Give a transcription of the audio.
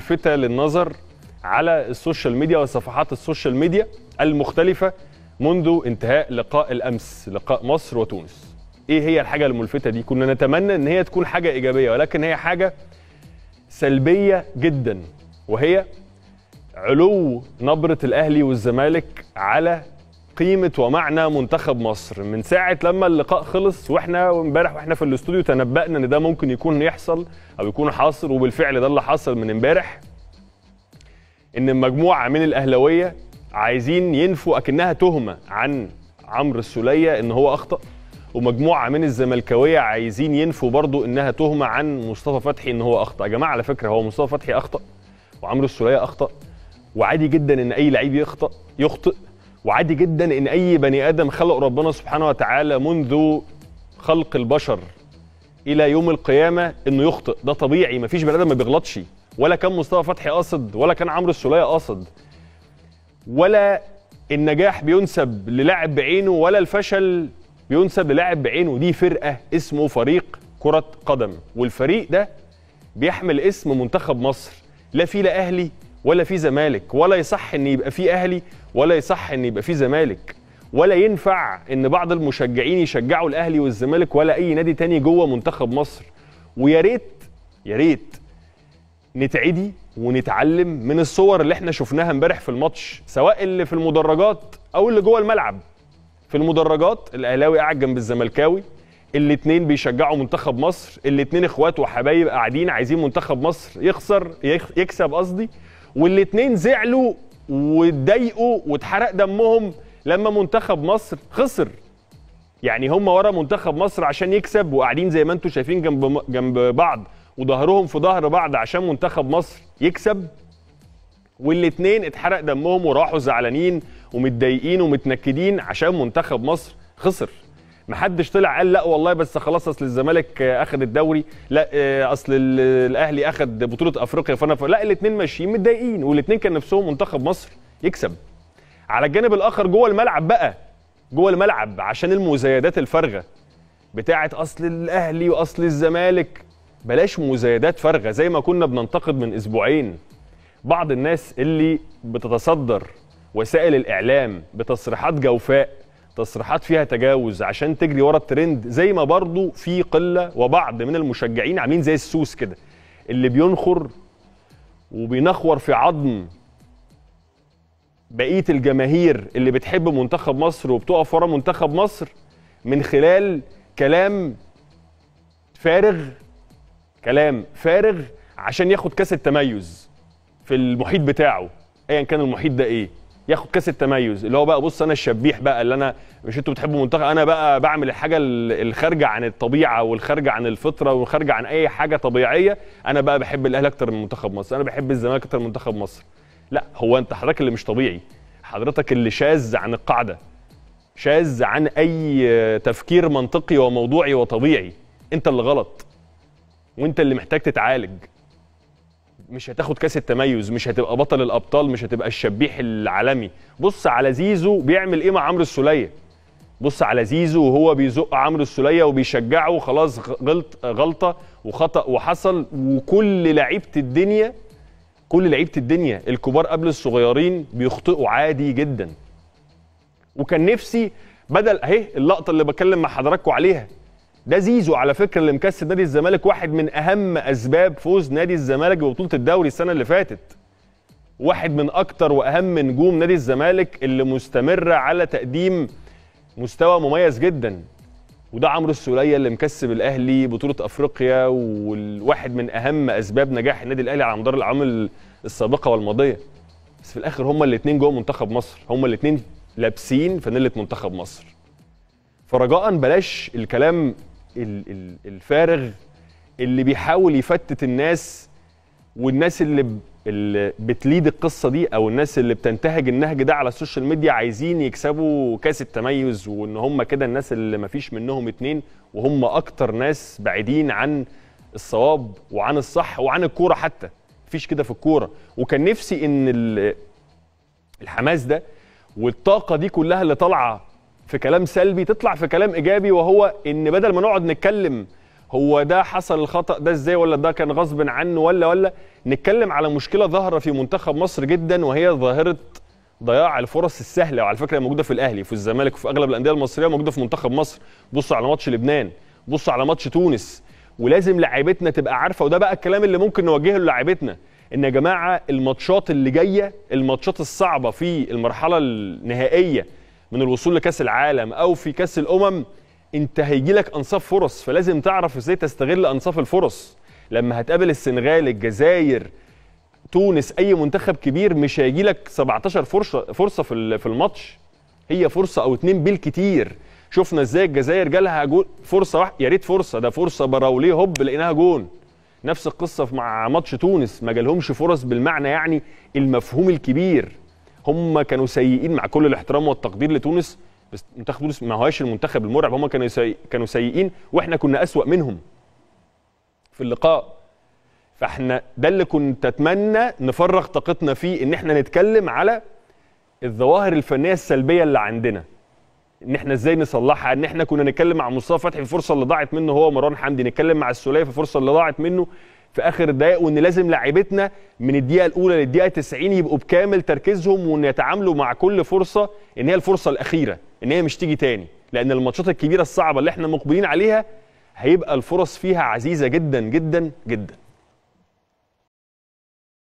ملفتة للنظر على السوشيال ميديا وصفحات السوشيال ميديا المختلفة منذ انتهاء لقاء الأمس لقاء مصر وتونس إيه هي الحاجة الملفتة دي؟ كنا نتمنى إن هي تكون حاجة إيجابية ولكن هي حاجة سلبية جدا وهي علو نبرة الأهلي والزمالك على قيمه ومعنى منتخب مصر من ساعه لما اللقاء خلص واحنا امبارح واحنا في الاستوديو تنبأنا ان ده ممكن يكون يحصل او يكون حاصل وبالفعل ده اللي حصل من امبارح ان مجموعه من الاهلاويه عايزين ينفوا اكنها تهمه عن عمرو السوليه ان هو اخطا ومجموعه من الزملكاويه عايزين ينفوا برضو انها تهمه عن مصطفى فتحي ان هو اخطا يا جماعه على فكره هو مصطفى فتحي اخطا وعمرو السوليه اخطا وعادي جدا ان اي لعيب يخطا يخطئ وعادي جدا ان اي بني ادم خلق ربنا سبحانه وتعالى منذ خلق البشر الى يوم القيامه انه يخطئ ده طبيعي مفيش بني ادم ما بيغلطش ولا كان مصطفى فتحي قاصد ولا كان عمرو السوليه قاصد ولا النجاح بينسب للاعب بعينه ولا الفشل بينسب للاعب بعينه دي فرقه اسمه فريق كره قدم والفريق ده بيحمل اسم منتخب مصر لا فيه لا اهلي ولا في زمالك ولا يصح ان يبقى في اهلي ولا يصح ان يبقى في زمالك ولا ينفع ان بعض المشجعين يشجعوا الاهلي والزمالك ولا اي نادي تاني جوه منتخب مصر ويا ريت يا ريت نتعدي ونتعلم من الصور اللي احنا شفناها امبارح في الماتش سواء اللي في المدرجات او اللي جوه الملعب في المدرجات الاهلاوي قاعد جنب الزملكاوي الاثنين بيشجعوا منتخب مصر الاثنين اخوات وحبايب قاعدين عايزين منتخب مصر يخسر يكسب قصدي والاتنين زعلوا واتضايقوا واتحرق دمهم لما منتخب مصر خسر يعني هم ورا منتخب مصر عشان يكسب وقاعدين زي ما انتم شايفين جنب جنب بعض وظهرهم في ظهر بعض عشان منتخب مصر يكسب والاتنين اتحرق دمهم وراحوا زعلانين ومتضايقين ومتنكدين عشان منتخب مصر خسر محدش طلع قال لا والله بس خلاص اصل الزمالك اخذ الدوري لا آه، اصل الاهلي اخذ بطوله افريقيا فانا ف... لا الاثنين ماشيين متضايقين والاثنين كان نفسهم منتخب مصر يكسب على الجانب الاخر جوه الملعب بقى جوه الملعب عشان المزايدات الفارغه بتاعه اصل الاهلي واصل الزمالك بلاش مزايدات فارغه زي ما كنا بننتقد من اسبوعين بعض الناس اللي بتتصدر وسائل الاعلام بتصريحات جوفاء تصريحات فيها تجاوز عشان تجري ورا الترند زي ما برضو في قله وبعض من المشجعين عاملين زي السوس كده اللي بينخر وبينخور في عظم بقيه الجماهير اللي بتحب منتخب مصر وبتقف ورا منتخب مصر من خلال كلام فارغ كلام فارغ عشان ياخد كاس التميز في المحيط بتاعه ايا كان المحيط ده ايه ياخد كاس التميز اللي هو بقى بص انا الشبيح بقى اللي انا مش انتوا بتحبوا منتخب انا بقى بعمل الحاجه الخارجه عن الطبيعه والخارجه عن الفطره والخارجه عن اي حاجه طبيعيه انا بقى بحب الاهلي اكتر من منتخب مصر انا بحب الزمالك اكتر من منتخب مصر لا هو انت حضرتك اللي مش طبيعي حضرتك اللي شاذ عن القاعده شاذ عن اي تفكير منطقي وموضوعي وطبيعي انت اللي غلط وانت اللي محتاج تتعالج مش هتاخد كاس التميز مش هتبقى بطل الابطال مش هتبقى الشبيح العالمي بص على زيزو بيعمل ايه مع عمرو السوليه بص على زيزو وهو بيزق عمرو السوليه وبيشجعه خلاص غلط غلطه وخطا وحصل وكل لعيبه الدنيا كل لعيبه الدنيا الكبار قبل الصغيرين بيخطئوا عادي جدا وكان نفسي بدل اهي اللقطه اللي بكلم مع حضراتكم عليها ده زيزو على فكره اللي مكسب نادي الزمالك واحد من اهم اسباب فوز نادي الزمالك ببطوله الدوري السنه اللي فاتت واحد من اكتر واهم نجوم نادي الزمالك اللي مستمره على تقديم مستوى مميز جدا وده عمرو السوليه اللي مكسب الاهلي بطوله افريقيا وواحد من اهم اسباب نجاح النادي الاهلي على مدار الاعوام السابقه والماضيه بس في الاخر هما الاثنين جوه منتخب مصر هما الاثنين لابسين فانيله منتخب مصر فرجاء بلاش الكلام الفارغ اللي بيحاول يفتت الناس والناس اللي اللي بتليد القصه دي او الناس اللي بتنتهج النهج ده على السوشيال ميديا عايزين يكسبوا كاس التميز وان هم كده الناس اللي ما فيش منهم اتنين وهم اكتر ناس بعيدين عن الصواب وعن الصح وعن الكوره حتى فيش كده في الكوره وكان نفسي ان الحماس ده والطاقه دي كلها اللي طالعه في كلام سلبي تطلع في كلام ايجابي وهو ان بدل ما نقعد نتكلم هو ده حصل الخطا ده ازاي ولا ده كان غصب عنه ولا ولا نتكلم على مشكله ظاهره في منتخب مصر جدا وهي ظاهره ضياع الفرص السهله وعلى فكره موجوده في الاهلي وفي الزمالك وفي اغلب الانديه المصريه موجوده في منتخب مصر بص على ماتش لبنان بص على ماتش تونس ولازم لعيبتنا تبقى عارفه وده بقى الكلام اللي ممكن نوجهه للاعيبتنا ان يا جماعه الماتشات اللي جايه الماتشات الصعبه في المرحله النهائيه من الوصول لكاس العالم او في كاس الامم انت هيجي لك انصاف فرص فلازم تعرف ازاي تستغل انصاف الفرص لما هتقابل السنغال الجزائر تونس اي منتخب كبير مش هيجي لك 17 فرصه فرصه في في الماتش هي فرصه او اتنين بالكتير شفنا ازاي الجزائر جالها جول فرصه واحده يا ريت فرصه ده فرصه براوليه هوب لقيناها جون نفس القصه مع ماتش تونس ما جالهمش فرص بالمعنى يعني المفهوم الكبير هم كانوا سيئين مع كل الاحترام والتقدير لتونس بس منتخب تونس ما هواش المنتخب المرعب هم كانوا كانوا سيئين واحنا كنا اسوا منهم في اللقاء فاحنا ده اللي كنت اتمنى نفرغ طاقتنا فيه ان احنا نتكلم على الظواهر الفنيه السلبيه اللي عندنا ان احنا ازاي نصلحها ان احنا كنا نتكلم مع مصطفى فتحي في الفرصه اللي ضاعت منه هو مروان حمدي نتكلم مع السوليه في الفرصه اللي ضاعت منه في اخر الدقائق وان لازم لاعبتنا من الدقيقه الاولى للدقيقه 90 يبقوا بكامل تركيزهم وان يتعاملوا مع كل فرصه ان هي الفرصه الاخيره ان هي مش تيجي تاني لان الماتشات الكبيره الصعبه اللي احنا مقبلين عليها هيبقى الفرص فيها عزيزه جدا جدا جدا